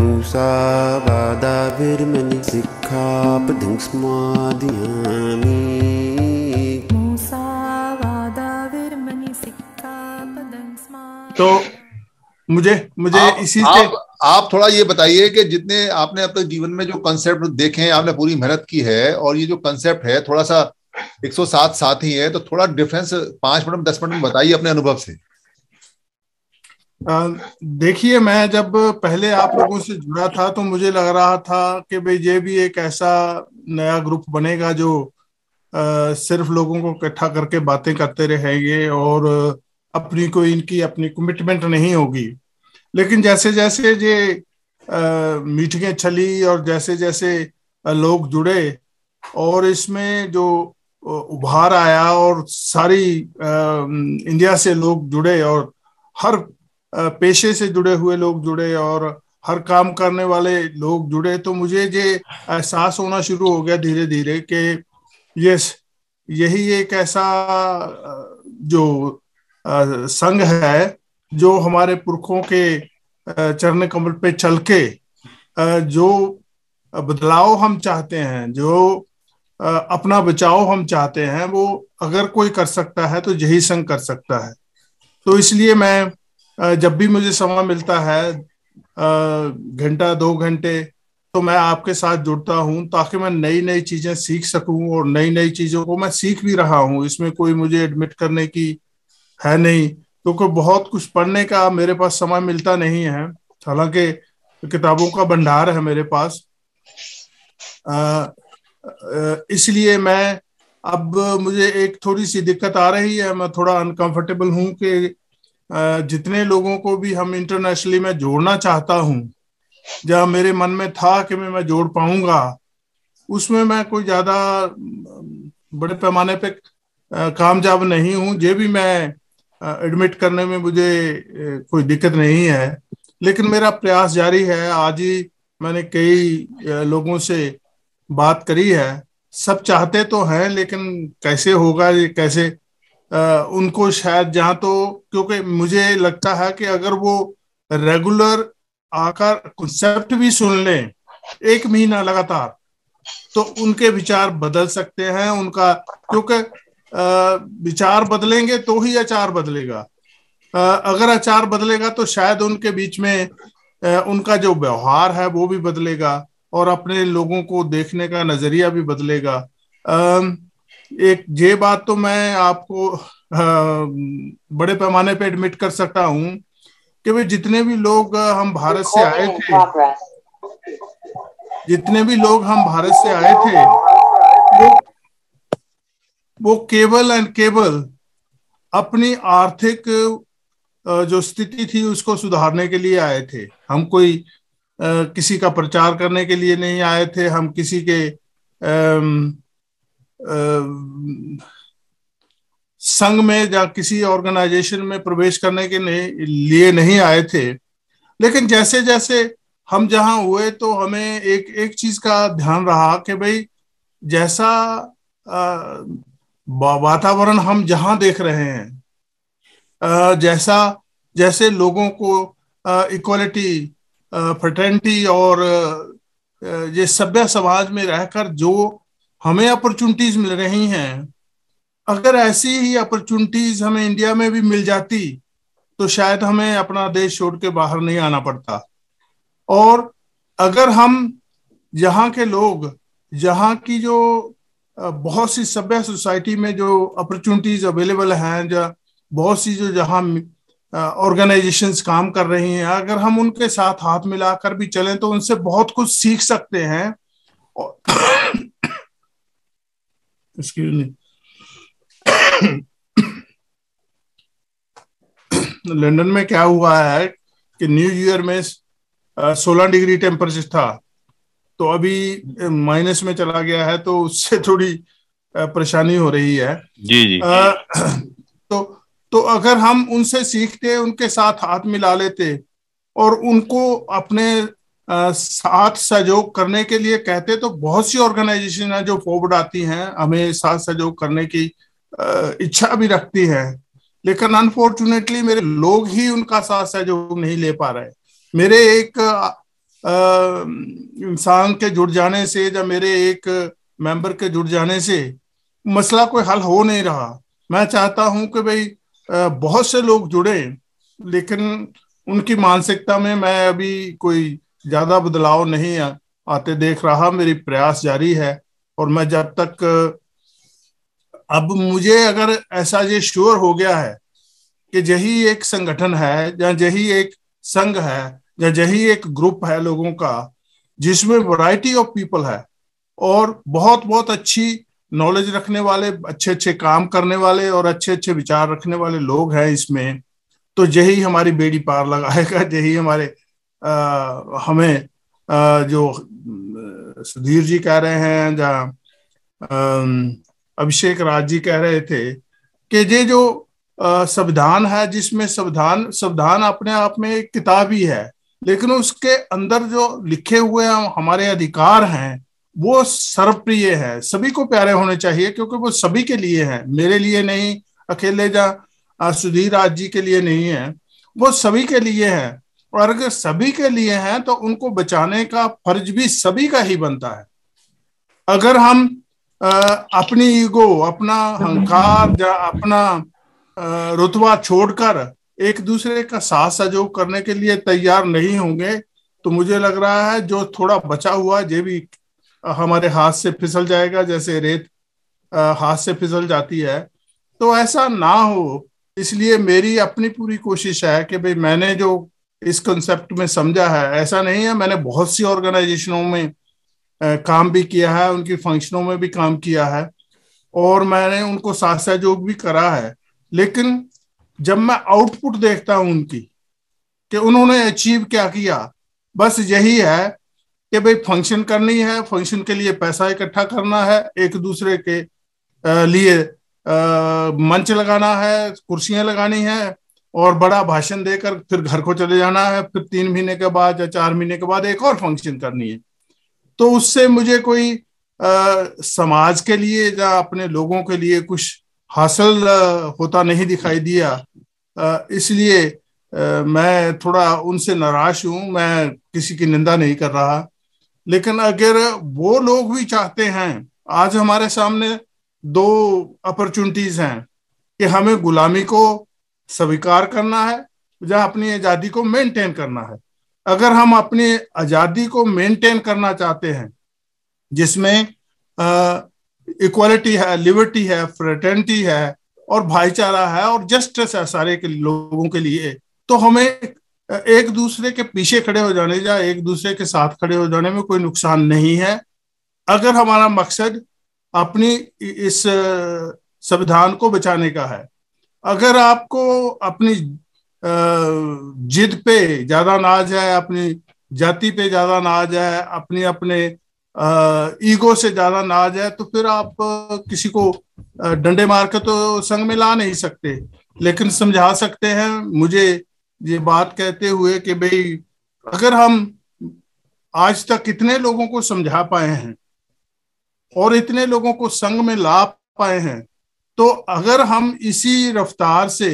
तो मुझे मुझे आप, इसी आप, से आप थोड़ा ये बताइए कि जितने आपने अपने जीवन में जो कंसेप्ट देखे हैं आपने पूरी मेहनत की है और ये जो कंसेप्ट है थोड़ा सा 107 साथी है तो थोड़ा डिफरेंस पांच मिनट दस मिनट में बताइए अपने अनुभव से देखिए मैं जब पहले आप लोगों से जुड़ा था तो मुझे लग रहा था कि भाई ये भी एक ऐसा नया ग्रुप बनेगा जो आ, सिर्फ लोगों को इकट्ठा करके बातें करते रहेंगे और अपनी कोई इनकी अपनी कमिटमेंट नहीं होगी लेकिन जैसे जैसे ये मीटिंगें चली और जैसे जैसे लोग जुड़े और इसमें जो उभार आया और सारी आ, इंडिया से लोग जुड़े और हर पेशे से जुड़े हुए लोग जुड़े और हर काम करने वाले लोग जुड़े तो मुझे ये एहसास होना शुरू हो गया धीरे धीरे कि यस यही एक ऐसा जो संघ है जो हमारे पुरखों के चरण कमल पे चल के जो बदलाव हम चाहते हैं जो अपना बचाव हम चाहते हैं वो अगर कोई कर सकता है तो यही संघ कर सकता है तो इसलिए मैं जब भी मुझे समय मिलता है घंटा दो घंटे तो मैं आपके साथ जुड़ता हूँ ताकि मैं नई नई चीजें सीख सकूं और नई नई चीजों को मैं सीख भी रहा हूँ इसमें कोई मुझे एडमिट करने की है नहीं क्योंकि तो बहुत कुछ पढ़ने का मेरे पास समय मिलता नहीं है हालांकि किताबों का भंडार है मेरे पास इसलिए मैं अब मुझे एक थोड़ी सी दिक्कत आ रही है मैं थोड़ा अनकंफर्टेबल हूं कि जितने लोगों को भी हम इंटरनेशनली में जोड़ना चाहता हूँ जहाँ मेरे मन में था कि मैं मैं जोड़ पाऊंगा उसमें मैं कोई ज्यादा बड़े पैमाने पे कामयाब नहीं हूँ जे भी मैं एडमिट करने में मुझे कोई दिक्कत नहीं है लेकिन मेरा प्रयास जारी है आज ही मैंने कई लोगों से बात करी है सब चाहते तो हैं लेकिन कैसे होगा ये कैसे आ, उनको शायद जहां तो क्योंकि मुझे लगता है कि अगर वो रेगुलर आकर कंसेप्ट भी सुन लें एक महीना लगातार तो उनके विचार बदल सकते हैं उनका क्योंकि विचार बदलेंगे तो ही अचार बदलेगा आ, अगर अचार बदलेगा तो शायद उनके बीच में आ, उनका जो व्यवहार है वो भी बदलेगा और अपने लोगों को देखने का नजरिया भी बदलेगा आ, एक ये बात तो मैं आपको आ, बड़े पैमाने पे एडमिट कर सकता हूँ कि भाई जितने भी लोग हम भारत से आए थे जितने भी लोग हम भारत से आए थे वो वो केवल एंड केवल अपनी आर्थिक जो स्थिति थी उसको सुधारने के लिए आए थे हम कोई किसी का प्रचार करने के लिए नहीं आए थे हम किसी के संघ में या किसी ऑर्गेनाइजेशन में प्रवेश करने के नहीं, लिए नहीं आए थे लेकिन जैसे जैसे हम जहां हुए तो हमें एक एक चीज का ध्यान रहा कि भाई जैसा वातावरण हम जहां देख रहे हैं आ, जैसा जैसे लोगों को इक्वलिटी फ्रटर्निटी और आ, ये सभ्य समाज में रहकर जो हमें अपॉर्चुनिटीज मिल रही हैं अगर ऐसी ही अपॉर्चुनिटीज हमें इंडिया में भी मिल जाती तो शायद हमें अपना देश छोड़ के बाहर नहीं आना पड़ता और अगर हम यहाँ के लोग यहाँ की जो बहुत सी सभ्य सोसाइटी में जो अपॉर्चुनिटीज अवेलेबल हैं जो बहुत सी जो जहाँ ऑर्गेनाइजेशंस काम कर रही हैं अगर हम उनके साथ हाथ मिलाकर भी चलें तो उनसे बहुत कुछ सीख सकते हैं excuse me लंदन में क्या हुआ है कि न्यू ईयर में सोलह डिग्री टेम्परेचर था तो अभी माइनस में चला गया है तो उससे थोड़ी परेशानी हो रही है जी जी आ, तो तो अगर हम उनसे सीखते उनके साथ हाथ मिला लेते और उनको अपने साथ सहयोग करने के लिए कहते तो बहुत सी ऑर्गेनाइजेशन है जो फॉरवर्ड आती हैं हमें साथ सहयोग करने की इच्छा भी रखती है लेकिन अनफॉर्चुनेटली मेरे लोग ही उनका साथ सहयोग नहीं ले पा रहे मेरे एक इंसान के जुड़ जाने से या मेरे एक मेंबर के जुड़ जाने से मसला कोई हल हो नहीं रहा मैं चाहता हूं कि भाई बहुत से लोग जुड़े लेकिन उनकी मानसिकता में मैं अभी कोई ज्यादा बदलाव नहीं आते देख रहा मेरी प्रयास जारी है और मैं जब तक अब मुझे अगर ऐसा ये श्योर हो गया है कि यही एक संगठन है या यही एक संघ है या यही एक ग्रुप है लोगों का जिसमें वैरायटी ऑफ पीपल है और बहुत बहुत अच्छी नॉलेज रखने वाले अच्छे अच्छे काम करने वाले और अच्छे अच्छे विचार रखने वाले लोग हैं इसमें तो यही हमारी बेड़ी पार लगाएगा यही हमारे आ, हमें आ, जो सुधीर जी कह रहे हैं या अभिषेक राज जी कह रहे थे कि ये जो संविधान है जिसमें संविधान संविधान अपने आप में एक किताब ही है लेकिन उसके अंदर जो लिखे हुए हमारे अधिकार हैं वो सर्वप्रिय है सभी को प्यारे होने चाहिए क्योंकि वो सभी के लिए है मेरे लिए नहीं अकेले जा सुधीर राज जी के लिए नहीं है वो सभी के लिए है और अगर सभी के लिए हैं तो उनको बचाने का फर्ज भी सभी का ही बनता है अगर हम आ, अपनी ईगो अपना हंकार या अपना रुतबा छोड़कर एक दूसरे का साथ सहयोग करने के लिए तैयार नहीं होंगे तो मुझे लग रहा है जो थोड़ा बचा हुआ जे भी हमारे हाथ से फिसल जाएगा जैसे रेत हाथ से फिसल जाती है तो ऐसा ना हो इसलिए मेरी अपनी पूरी कोशिश है कि भाई मैंने जो इस कंसेप्ट में समझा है ऐसा नहीं है मैंने बहुत सी ऑर्गेनाइजेशनों में काम भी किया है उनकी फंक्शनों में भी काम किया है और मैंने उनको साथ सहयोग भी करा है लेकिन जब मैं आउटपुट देखता हूं उनकी कि उन्होंने अचीव क्या किया बस यही है कि भाई फंक्शन करनी है फंक्शन के लिए पैसा इकट्ठा करना है एक दूसरे के लिए मंच लगाना है कुर्सियां लगानी है और बड़ा भाषण देकर फिर घर को चले जाना है फिर तीन महीने के बाद या चार महीने के बाद एक और फंक्शन करनी है तो उससे मुझे कोई आ, समाज के लिए या अपने लोगों के लिए कुछ हासिल होता नहीं दिखाई दिया इसलिए मैं थोड़ा उनसे नाराज हूं मैं किसी की निंदा नहीं कर रहा लेकिन अगर वो लोग भी चाहते हैं आज हमारे सामने दो अपॉर्चुनिटीज हैं कि हमें गुलामी को स्वीकार करना है या अपनी आज़ादी को मेंटेन करना है अगर हम अपनी आज़ादी को मेंटेन करना चाहते हैं जिसमें इक्वलिटी है लिबर्टी है फ्रेटर्निटी है और भाईचारा है और जस्टिस है सारे के लोगों के लिए तो हमें एक दूसरे के पीछे खड़े हो जाने या एक दूसरे के साथ खड़े हो जाने में कोई नुकसान नहीं है अगर हमारा मकसद अपनी इस संविधान को बचाने का है अगर आपको अपनी जिद पे ज्यादा नाज है अपनी जाति पे ज्यादा नाज है अपने अपने ईगो से ज्यादा नाज है तो फिर आप किसी को डंडे मार के तो संग में ला नहीं सकते लेकिन समझा सकते हैं मुझे ये बात कहते हुए कि भाई अगर हम आज तक कितने लोगों को समझा पाए हैं और इतने लोगों को संग में ला पाए हैं तो अगर हम इसी रफ्तार से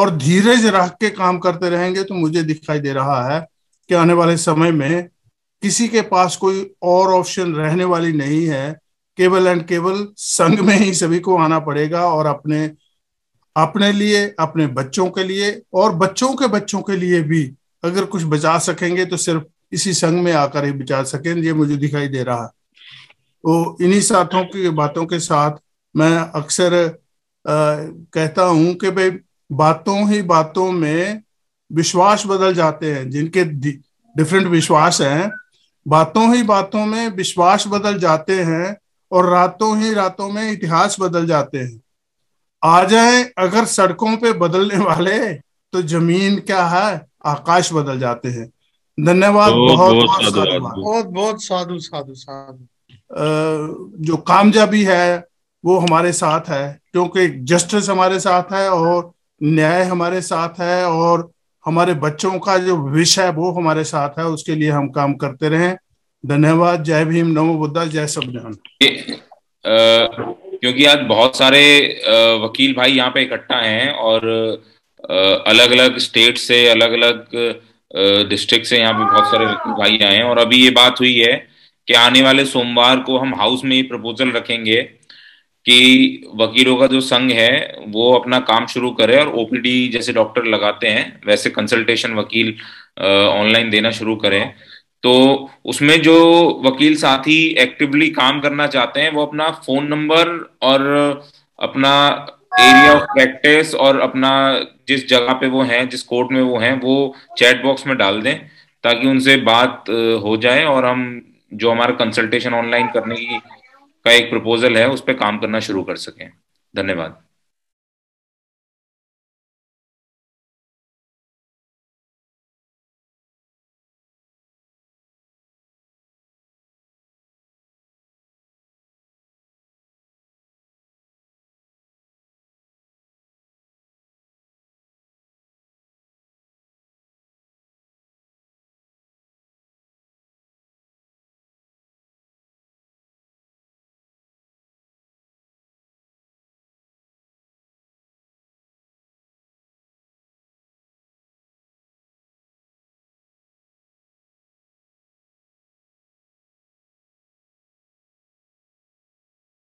और धीरज रख के काम करते रहेंगे तो मुझे दिखाई दे रहा है कि आने वाले समय में किसी के पास कोई और ऑप्शन रहने वाली नहीं है केवल एंड केवल संघ में ही सभी को आना पड़ेगा और अपने अपने लिए अपने बच्चों के लिए और बच्चों के बच्चों के लिए भी अगर कुछ बचा सकेंगे तो सिर्फ इसी संघ में आकर ही बचा सकें ये मुझे दिखाई दे रहा है तो इन्हीं साथों की बातों के साथ मैं अक्सर कहता हूं कि भाई बातों ही बातों में विश्वास बदल जाते हैं जिनके डिफरेंट विश्वास हैं बातों ही बातों में विश्वास बदल जाते हैं और रातों ही रातों में इतिहास बदल जाते हैं आ जाए अगर सड़कों पे बदलने वाले तो जमीन क्या है आकाश बदल जाते हैं धन्यवाद बहुत बहुत साधु बहुत बहुत साधु साधु साधु जो कामयाबी है वो हमारे साथ है क्योंकि जस्टिस हमारे साथ है और न्याय हमारे साथ है और हमारे बच्चों का जो विषय है वो हमारे साथ है उसके लिए हम काम करते रहे धन्यवाद जय भीम नमो बुद्धा जय सब जान क्योंकि आज बहुत सारे वकील भाई यहाँ पे इकट्ठा हैं और अलग अलग स्टेट से अलग अलग डिस्ट्रिक्ट से यहाँ पे बहुत सारे वकील भाई आए हैं और अभी ये बात हुई है कि आने वाले सोमवार को हम हाउस में ही प्रपोजल रखेंगे कि वकीलों का जो संघ है वो अपना काम शुरू करे और ओपीडी जैसे डॉक्टर लगाते हैं वैसे कंसल्टेशन वकील ऑनलाइन देना शुरू करें तो उसमें जो वकील साथी एक्टिवली काम करना चाहते हैं वो अपना फोन नंबर और अपना एरिया ऑफ प्रैक्टिस और अपना जिस जगह पे वो हैं जिस कोर्ट में वो हैं वो चैट बॉक्स में डाल दें ताकि उनसे बात हो जाए और हम जो हमारा कंसल्टेशन ऑनलाइन करने की का एक प्रपोजल है उस पर काम करना शुरू कर सकें धन्यवाद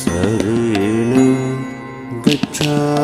रेण गच्छा